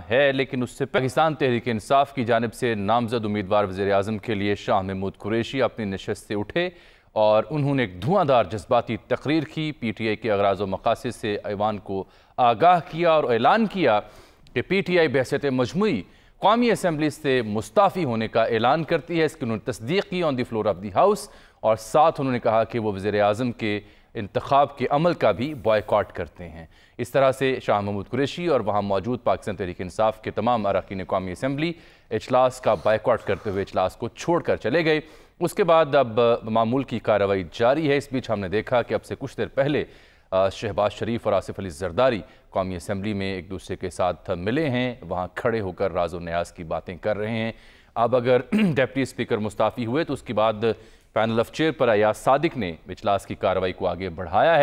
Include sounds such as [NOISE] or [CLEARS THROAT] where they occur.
है लेकिन उससे पाकिस्तान तहरीक इंसाफ की जानब से नामजद उम्मीदवार वजी अजम के लिए शाह महमूद कुरेशी अपनी नशस्त से उठे और उन्होंने एक धुआंधार जज्बाती तकरीर की पी टी आई के अगराज व मकासद से ऐवान को आगाह किया और ऐलान किया कि पी टी आई बहसत मजमू कौमी असम्बली से मुस्ताफ़ी होने का ऐलान करती है इसकी उन्होंने तस्दीक की on the floor of the house और साथ उन्होंने कहा कि वो वजे अजम के इंतखब के अमल का भी बॉयकॉट करते हैं इस तरह से शाह महमूद कुरेशी और वहाँ मौजूद पाकिस्तान तहरीक इंसाफ के तमाम अरकान कौमी असम्बली अजलास का बाइकआउट करते हुए अजलास को छोड़ कर चले गए उसके बाद अब मामूल की कार्रवाई जारी है इस बीच हमने देखा कि अब से कुछ देर पहले शहबाज शरीफ और आसिफ अली जरदारी कौमी असम्बली में एक दूसरे के साथ मिले हैं वहाँ खड़े होकर राजो न्याज की बातें कर रहे हैं अब अगर [CLEARS THROAT] डेप्टी स्पीकर मुस्ताफ़ी हुए तो उसके बाद पैनल ऑफ चेयर पर अयाज सादिक ने इजलास की कार्रवाई को आगे बढ़ाया है